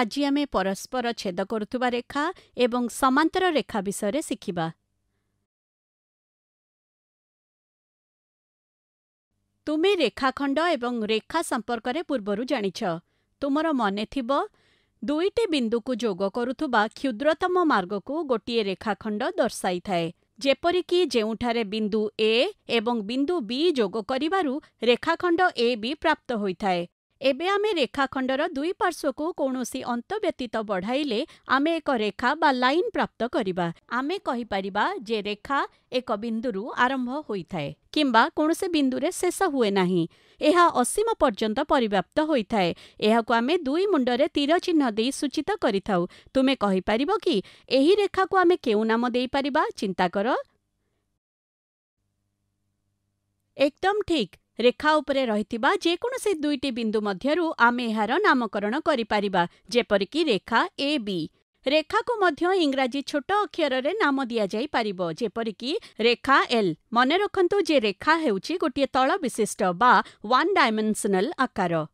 ଆଜି ଆମେ ପରସ୍ପର ଛେଦ କରୁଥିବା ରେଖା ଏବଂ ସମାନ୍ତର ରେଖା ବିଷୟରେ ଶିଖିବା ତୁମେ ରେଖାଖଣ୍ଡ ଏବଂ ରେଖା ସମ୍ପର୍କରେ ପୂର୍ବରୁ ଜାଣିଛ ତୁମର ମନେଥିବ ଦୁଇଟି ବିନ୍ଦୁକୁ ଯୋଗ କରୁଥିବା କ୍ଷୁଦ୍ରତମ ମାର୍ଗକୁ ଗୋଟିଏ ରେଖାଖଣ୍ଡ ଦର୍ଶାଇଥାଏ ଯେପରିକି ଯେଉଁଠାରେ ବିନ୍ଦୁ ଏ ଏବଂ ବିନ୍ଦୁ ବି ଯୋଗ କରିବାରୁ ରେଖାଖଣ୍ଡ ଏ ବି ପ୍ରାପ୍ତ ହୋଇଥାଏ ଏବେ ଆମେ ରେଖାଖଣ୍ଡର ଦୁଇ ପାର୍ଶ୍ୱକୁ କୌଣସି ଅନ୍ତ ବ୍ୟତୀତ ବଢ଼ାଇଲେ ଆମେ ଏକ ରେଖା ବା ଲାଇନ୍ ପ୍ରାପ୍ତ କରିବା ଆମେ କହିପାରିବା ଯେ ରେଖା ଏକ ବିନ୍ଦୁରୁ ଆରମ୍ଭ ହୋଇଥାଏ କିମ୍ବା କୌଣସି ବିନ୍ଦୁରେ ଶେଷ ହୁଏ ନାହିଁ ଏହା ଅସୀମ ପର୍ଯ୍ୟନ୍ତ ପରିବ୍ୟାପ୍ତ ହୋଇଥାଏ ଏହାକୁ ଆମେ ଦୁଇ ମୁଣ୍ଡରେ ତୀର ଚିହ୍ନ ଦେଇ ସୂଚିତ କରିଥାଉ ତୁମେ କହିପାରିବ କି ଏହି ରେଖାକୁ ଆମେ କେଉଁ ନାମ ଦେଇପାରିବା ଚିନ୍ତା କର ଏକଦମ୍ ଠିକ୍ ରେଖା ଉପରେ ରହିଥିବା ଯେକୌଣସି ଦୁଇଟି ବିନ୍ଦୁ ମଧ୍ୟରୁ ଆମେ ଏହାର ନାମକରଣ କରିପାରିବା ଯେପରିକି ରେଖା ଏ ବି ରେଖାକୁ ମଧ୍ୟ ଇଂରାଜୀ ଛୋଟ ଅକ୍ଷରରେ ନାମ ଦିଆଯାଇପାରିବ ଯେପରିକି ରେଖା ଏଲ୍ ମନେ ରଖନ୍ତୁ ଯେ ରେଖା ହେଉଛି ଗୋଟିଏ ତଳ ବିଶିଷ୍ଟ ବା ୱାନ୍ ଡାଇମେନ୍ସନାଲ୍ ଆକାର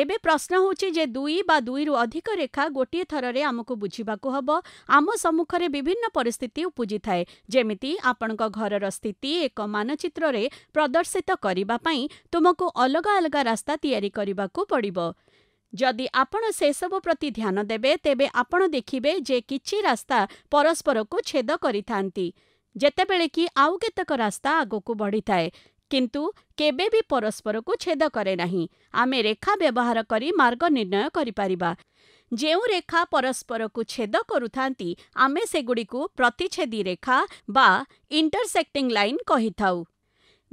ଏବେ ପ୍ରଶ୍ନ ହେଉଛି ଯେ ଦୁଇ ବା ଦୁଇରୁ ଅଧିକ ରେଖା ଗୋଟିଏ ଥରରେ ଆମକୁ ବୁଝିବାକୁ ହେବ ଆମ ସମ୍ମୁଖରେ ବିଭିନ୍ନ ପରିସ୍ଥିତି ଉପୁଜିଥାଏ ଯେମିତି ଆପଣଙ୍କ ଘରର ସ୍ଥିତି ଏକ ମାନଚିତ୍ରରେ ପ୍ରଦର୍ଶିତ କରିବା ପାଇଁ ତୁମକୁ ଅଲଗା ଅଲଗା ରାସ୍ତା ତିଆରି କରିବାକୁ ପଡ଼ିବ ଯଦି ଆପଣ ସେସବୁ ପ୍ରତି ଧ୍ୟାନ ଦେବେ ତେବେ ଆପଣ ଦେଖିବେ ଯେ କିଛି ରାସ୍ତା ପରସ୍ପରକୁ ଛେଦ କରିଥାନ୍ତି ଯେତେବେଳେ କି ଆଉ କେତେକ ରାସ୍ତା ଆଗକୁ ବଢ଼ିଥାଏ କିନ୍ତୁ କେବେ ବି ପରସ୍ପରକୁ ଛେଦ କରେ ନାହିଁ ଆମେ ରେଖା ବ୍ୟବହାର କରି ମାର୍ଗ ନିର୍ଣ୍ଣୟ କରିପାରିବା ଯେଉଁ ରେଖା ପରସ୍ପରକୁ ଛେଦ କରୁଥାନ୍ତି ଆମେ ସେଗୁଡ଼ିକୁ ପ୍ରତିଛେଦୀ ରେଖା ବା ଇଣ୍ଟରସେକ୍ଟିଂ ଲାଇନ୍ କହିଥାଉ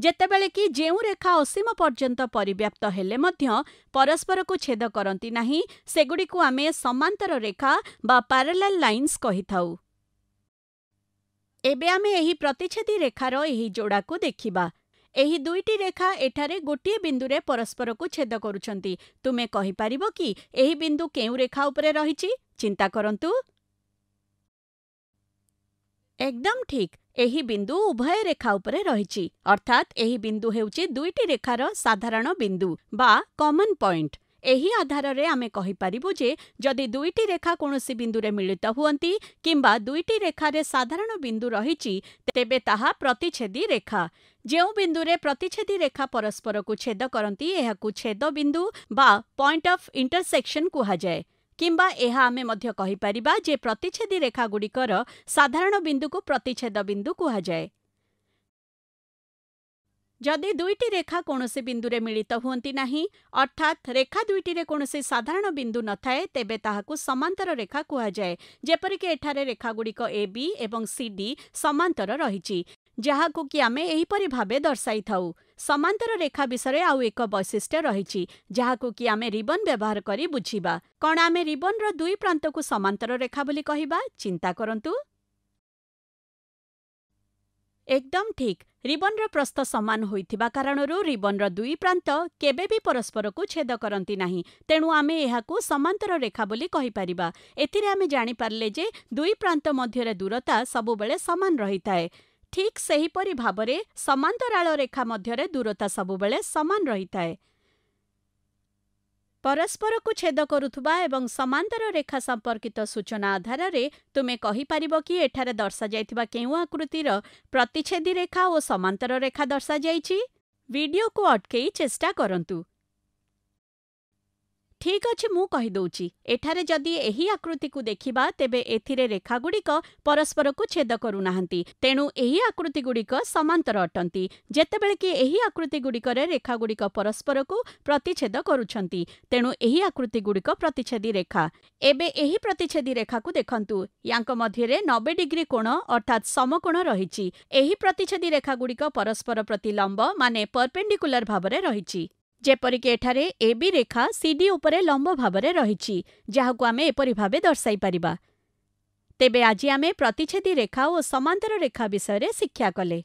ଯେତେବେଳେ କି ଯେଉଁ ରେଖା ଅସୀମ ପର୍ଯ୍ୟନ୍ତ ପରିବ୍ୟାପ୍ତ ହେଲେ ମଧ୍ୟ ପରସ୍ପରକୁ ଛେଦ କରନ୍ତି ନାହିଁ ସେଗୁଡ଼ିକୁ ଆମେ ସମାନ୍ତର ରେଖା ବା ପ୍ୟାରେଲାଲ ଲାଇନ୍ସ କହିଥାଉ ଏବେ ଆମେ ଏହି ପ୍ରତିଛେଦୀ ରେଖାର ଏହି ଯୋଡ଼ାକୁ ଦେଖିବା ଏହି ଦୁଇଟି ରେଖା ଏଠାରେ ଗୋଟିଏ ବିନ୍ଦୁରେ ପରସ୍ପରକୁ ଛେଦ କରୁଛନ୍ତି ତୁମେ କହିପାରିବ କି ଏହି ବିନ୍ଦୁ କେଉଁ ରେଖା ଉପରେ ରହିଛି ଚିନ୍ତା କରନ୍ତୁ ଏକଦମ୍ ଠିକ୍ ଏହି ବିନ୍ଦୁ ଉଭୟ ରେଖା ଉପରେ ରହିଛି ଅର୍ଥାତ୍ ଏହି ବିନ୍ଦୁ ହେଉଛି ଦୁଇଟି ରେଖାର ସାଧାରଣ ବିନ୍ଦୁ ବା କମନ୍ ପଏଣ୍ଟ ଏହି ଆଧାରରେ ଆମେ କହିପାରିବୁ ଯେ ଯଦି ଦୁଇଟି ରେଖା କୌଣସି ବିନ୍ଦୁରେ ମିଳିତ ହୁଅନ୍ତି କିମ୍ବା ଦୁଇଟି ରେଖାରେ ସାଧାରଣ ବିନ୍ଦୁ ରହିଛି ତେବେ ତାହା ପ୍ରତିଛେଦୀ ରେଖା ଯେଉଁ ବିନ୍ଦୁରେ ପ୍ରତିଛେଦୀ ରେଖା ପରସ୍ପରକୁ ଛେଦ କରନ୍ତି ଏହାକୁ ଛେଦ ବିନ୍ଦୁ ବା ପଏଣ୍ଟ ଅଫ୍ ଇଣ୍ଟରସେକ୍ସନ୍ କୁହାଯାଏ କିମ୍ବା ଏହା ଆମେ ମଧ୍ୟ କହିପାରିବା ଯେ ପ୍ରତିଛେଦୀ ରେଖାଗୁଡ଼ିକର ସାଧାରଣ ବିନ୍ଦୁକୁ ପ୍ରତିଛେଦ ବିନ୍ଦୁ କୁହାଯାଏ ଯଦି ଦୁଇଟି ରେଖା କୌଣସି ବିନ୍ଦୁରେ ମିଳିତ ହୁଅନ୍ତି ନାହିଁ ଅର୍ଥାତ୍ ରେଖା ଦୁଇଟିରେ କୌଣସି ସାଧାରଣ ବିନ୍ଦୁ ନଥାଏ ତେବେ ତାହାକୁ ସମାନ୍ତର ରେଖା କୁହାଯାଏ ଯେପରିକି ଏଠାରେ ରେଖାଗୁଡ଼ିକ ଏ ବି ଏବଂ ସି ଡି ସମାନ୍ତର ରହିଛି ଯାହାକୁ କି ଆମେ ଏହିପରି ଭାବେ ଦର୍ଶାଇଥାଉ ସମାନ୍ତର ରେଖା ବିଷୟରେ ଆଉ ଏକ ବୈଶିଷ୍ଟ୍ୟ ରହିଛି ଯାହାକୁ କି ଆମେ ରିବନ୍ ବ୍ୟବହାର କରି ବୁଝିବା କ'ଣ ଆମେ ରିବନ୍ର ଦୁଇ ପ୍ରାନ୍ତକୁ ସମାନ୍ତର ରେଖା ବୋଲି କହିବା ଚିନ୍ତା କରନ୍ତୁ ଏକଦମ୍ ଠିକ୍ ରିବନ୍ର ପ୍ରସ୍ତ ସମାନ ହୋଇଥିବା କାରଣରୁ ରିବନ୍ର ଦୁଇ ପ୍ରାନ୍ତ କେବେ ବି ପରସ୍ପରକୁ ଛେଦ କରନ୍ତି ନାହିଁ ତେଣୁ ଆମେ ଏହାକୁ ସମାନ୍ତର ରେଖା ବୋଲି କହିପାରିବା ଏଥିରେ ଆମେ ଜାଣିପାରିଲେ ଯେ ଦୁଇ ପ୍ରାନ୍ତ ମଧ୍ୟରେ ଦୂରତା ସବୁବେଳେ ସମାନ ରହିଥାଏ ଠିକ୍ ସେହିପରି ଭାବରେ ସମାନ୍ତରାଳ ରେଖା ମଧ୍ୟରେ ଦୂରତା ସବୁବେଳେ ସମାନ ରହିଥାଏ ପରସ୍ପରକୁ ଛେଦ କରୁଥିବା ଏବଂ ସମାନ୍ତର ରେଖା ସମ୍ପର୍କିତ ସୂଚନା ଆଧାରରେ ତୁମେ କହିପାରିବ କି ଏଠାରେ ଦର୍ଶାଯାଇଥିବା କେଉଁ ଆକୃତିର ପ୍ରତିଛେଦୀ ରେଖା ଓ ସମାନ୍ତର ରେଖା ଦର୍ଶାଯାଇଛି ଭିଡିଓକୁ ଅଟକେଇ ଚେଷ୍ଟା କରନ୍ତୁ ଠିକ୍ ଅଛି ମୁଁ କହିଦେଉଛି ଏଠାରେ ଯଦି ଏହି ଆକୃତିକୁ ଦେଖିବା ତେବେ ଏଥିରେ ରେଖାଗୁଡ଼ିକ ପରସ୍ପରକୁ ଛେଦ କରୁନାହାନ୍ତି ତେଣୁ ଏହି ଆକୃତିଗୁଡ଼ିକ ସମାନ୍ତର ଅଟନ୍ତି ଯେତେବେଳେ କି ଏହି ଆକୃତିଗୁଡ଼ିକରେ ରେଖାଗୁଡ଼ିକ ପରସ୍ପରକୁ ପ୍ରତିଛେଦ କରୁଛନ୍ତି ତେଣୁ ଏହି ଆକୃତିଗୁଡ଼ିକ ପ୍ରତିଛେଦୀ ରେଖା ଏବେ ଏହି ପ୍ରତିଛେଦୀ ରେଖାକୁ ଦେଖନ୍ତୁ ୟାଙ୍କ ମଧ୍ୟରେ ନବେ ଡିଗ୍ରୀ କୋଣ ଅର୍ଥାତ୍ ସମକୋଣ ରହିଛି ଏହି ପ୍ରତିଛେଦୀ ରେଖାଗୁଡ଼ିକ ପରସ୍ପର ପ୍ରତି ଲମ୍ବ ମାନେ ପରପେଣ୍ଡିକୁଲାର ଭାବରେ ରହିଛି ଯେପରିକି ଏଠାରେ ଏ ବି ରେଖା ସିଡି ଉପରେ ଲମ୍ବ ଭାବରେ ରହିଛି ଯାହାକୁ ଆମେ ଏପରି ଭାବେ ଦର୍ଶାଇ ପାରିବା ତେବେ ଆଜି ଆମେ ପ୍ରତିଛେଦୀ ରେଖା ଓ ସମାନ୍ତର ରେଖା ବିଷୟରେ ଶିକ୍ଷା କଲେ